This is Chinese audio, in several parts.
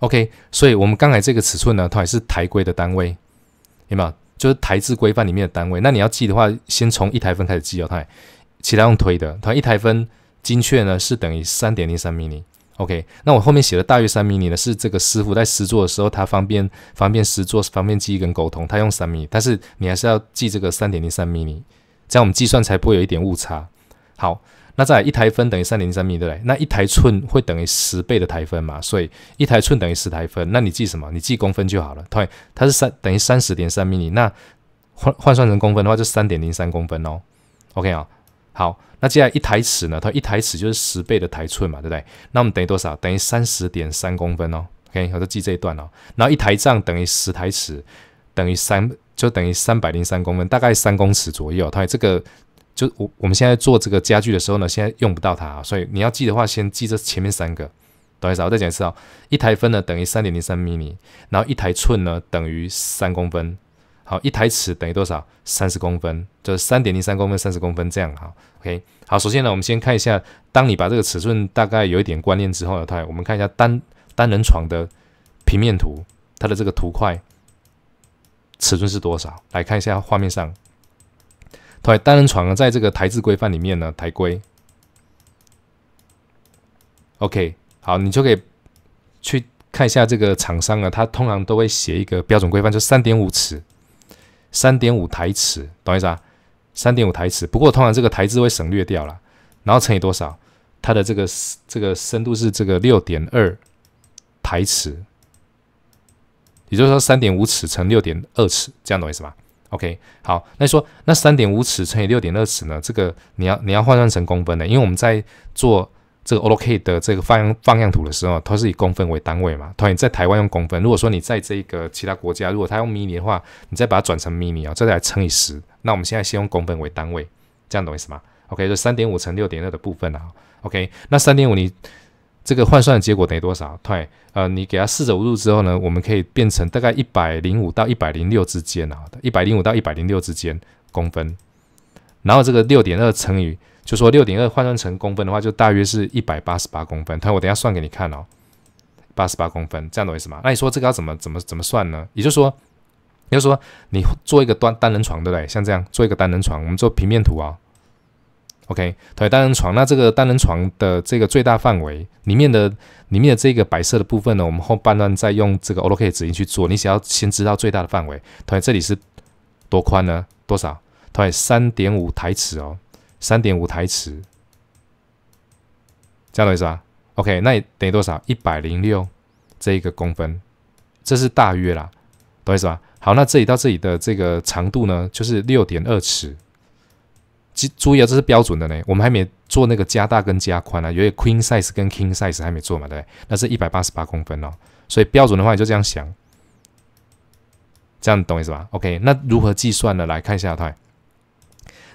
OK，所以我们刚才这个尺寸呢，它也是台规的单位，有没有？就是台制规范里面的单位。那你要记的话，先从一台分开始记哦。它其他用推的。它一台分精确呢是等于三点零三毫米。OK，那我后面写的大约三毫米呢，是这个师傅在实做的时候，他方便方便实做、方便记忆跟沟通，他用三米。但是你还是要记这个三点零三毫米，这样我们计算才不会有一点误差。好。那再来一台分等于三点零三米，对不对？那一台寸会等于十倍的台分嘛，所以一台寸等于十台分。那你记什么？你记公分就好了。对，它是三等于三十点三米，那换换算成公分的话，就三点零三公分哦。OK 啊，好。那接下来一台尺呢？它一台尺就是十倍的台寸嘛，对不对？那我们等于多少？等于三十点三公分哦。OK，我就记这一段哦。然后一台丈等于十台尺，等于三就等于三百零三公分，大概三公尺左右。它这个。就我我们现在做这个家具的时候呢，现在用不到它，所以你要记的话，先记这前面三个。懂意思？我再讲一次哦，一台分呢等于三点零三毫米，然后一台寸呢等于三公分。好，一台尺等于多少？三十公分，就是三点零三公分，三十公分这样哈。OK，好，首先呢，我们先看一下，当你把这个尺寸大概有一点观念之后呢，它我们看一下单单人床的平面图，它的这个图块尺寸是多少？来看一下画面上。对，单人床啊，在这个台制规范里面呢，台规。OK，好，你就可以去看一下这个厂商啊，他通常都会写一个标准规范，就三点五尺，三点五台尺，懂意思啊？三点五台尺，不过通常这个台字会省略掉了，然后乘以多少？它的这个这个深度是这个六点二台尺，也就是说三点五尺乘六点二尺，这样懂意思吗？OK，好，那说那三点五尺乘以六点二尺呢？这个你要你要换算成公分的，因为我们在做这个 OLOK 的这个放放样图的时候，它是以公分为单位嘛。它也在台湾用公分。如果说你在这个其他国家，如果他用 mini 的话，你再把它转成 mini 啊，再来乘以十。那我们现在先用公分为单位，这样懂意思吗？OK，这三点五乘六点二的部分啊。o k 那三点五你。这个换算的结果等于多少？对，呃，你给它四舍五入之后呢，我们可以变成大概一百零五到一百零六之间啊，一百零五到一百零六之间公分。然后这个六点二乘以，就说六点二换算成公分的话，就大约是一百八十八公分。他我等下算给你看哦，八十八公分，这样懂意思吗？那你说这个要怎么怎么怎么算呢？也就是说，也就是说你做一个单单人床，对不对？像这样做一个单人床，我们做平面图啊。OK，同学，单人床，那这个单人床的这个最大范围，里面的里面的这个白色的部分呢，我们后半段再用这个 o K 纸巾去做。你只要先知道最大的范围，同学，这里是多宽呢？多少？同学，三点五台尺哦，三点五台尺，这样懂意思吧？OK，那等于多少？一百零六这一个公分，这是大约啦，懂意思吧？好，那这里到这里的这个长度呢，就是六点二尺。注意啊，这是标准的呢，我们还没做那个加大跟加宽啊，有点 queen size 跟 king size 还没做嘛，对，那是一百八十八公分哦，所以标准的话你就这样想，这样懂意思吧？OK，那如何计算呢？来看一下它，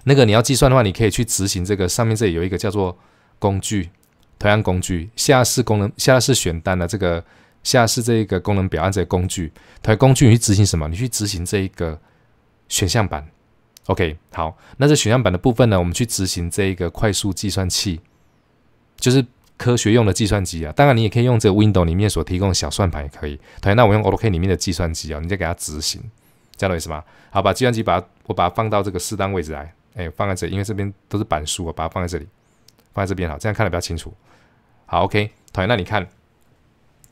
那个你要计算的话，你可以去执行这个上面这里有一个叫做工具，同样工具，下是功能，下是选单的这个，下是这一个功能表这个工具，同工具你去执行什么？你去执行这一个选项板。OK，好，那在选项板的部分呢？我们去执行这一个快速计算器，就是科学用的计算机啊。当然，你也可以用这个 w i n d o w 里面所提供的小算盘也可以。同学，那我用 OK 里面的计算机啊，你再给它执行，这样的意思吗？好，把计算机把它我把它放到这个适当位置来，哎，放在这里，因为这边都是板书啊，把它放在这里，放在这边好，这样看的比较清楚。好，OK，同学，那你看，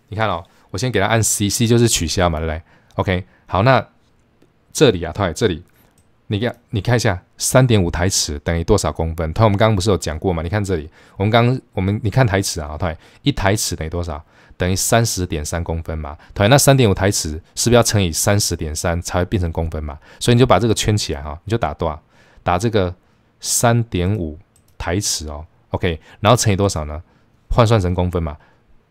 你看哦，我先给它按 CC，就是取消嘛，对不对？OK，好，那这里啊，同学，这里。你看，你看一下，三点五台尺等于多少公分？同学，我们刚刚不是有讲过吗？你看这里，我们刚我们你看台尺啊，同学，一台尺等于多少？等于三十点三公分嘛。同学，那三点五台尺是不是要乘以三十点三才会变成公分嘛？所以你就把这个圈起来啊，你就打多少？打这个三点五台尺哦，OK，然后乘以多少呢？换算成公分嘛，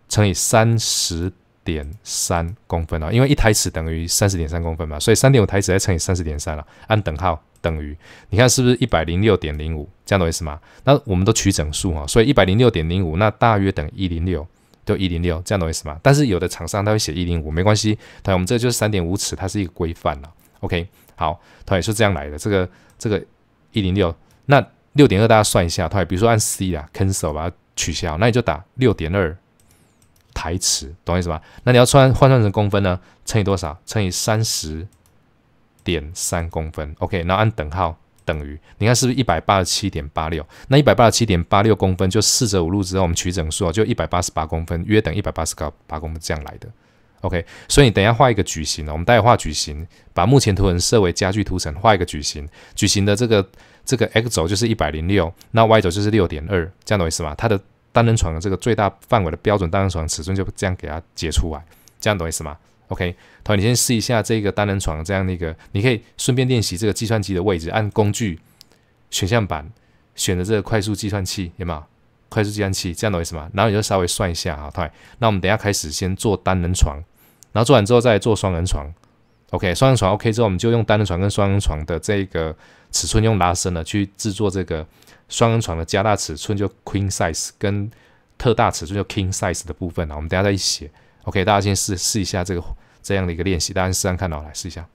乘以三十。点三公分啊，因为一台尺等于三十点三公分嘛，所以三点五台尺再乘以三十点三了，按等号等于，你看是不是一百零六点零五，这样的意思吗？那我们都取整数哈，所以一百零六点零五那大约等于一零六，就一零六这样的意思吗？但是有的厂商他会写一零五，没关系，同我们这就是三点五尺，它是一个规范了，OK，好，同也是这样来的，这个这个一零六，那六点二大家算一下，同也比如说按 C 啊，cancel 把它取消，那你就打六点二。台尺，懂意思吧？那你要穿换算成公分呢？乘以多少？乘以三十点三公分。OK，然后按等号等于，你看是不是一百八十七点八六？那一百八十七点八六公分就四舍五入之后，我们取整数啊，就一百八十八公分，约等一百八十高八公分这样来的。OK，所以你等一下画一个矩形，我们待会画矩形，把目前图层设为家具图层，画一个矩形，矩形的这个这个 x 轴就是一百零六，那 y 轴就是六点二，这样懂意思吗？它的单人床的这个最大范围的标准单人床尺寸就这样给它截出来，这样懂意思吗？OK，同你先试一下这个单人床这样的一个，你可以顺便练习这个计算机的位置，按工具选项板选择这个快速计算器，有没有？快速计算器，这样懂意思吗？然后你就稍微算一下，啊，同那我们等下开始先做单人床，然后做完之后再做双人床。OK，双人床 OK 之后，我们就用单人床跟双人床的这个尺寸用拉伸了去制作这个。双人床的加大尺寸叫 queen size，跟特大尺寸叫 king size 的部分啊，我们等下再一起。OK，大家先试试一下这个这样的一个练习，大家试上看到，来试一下。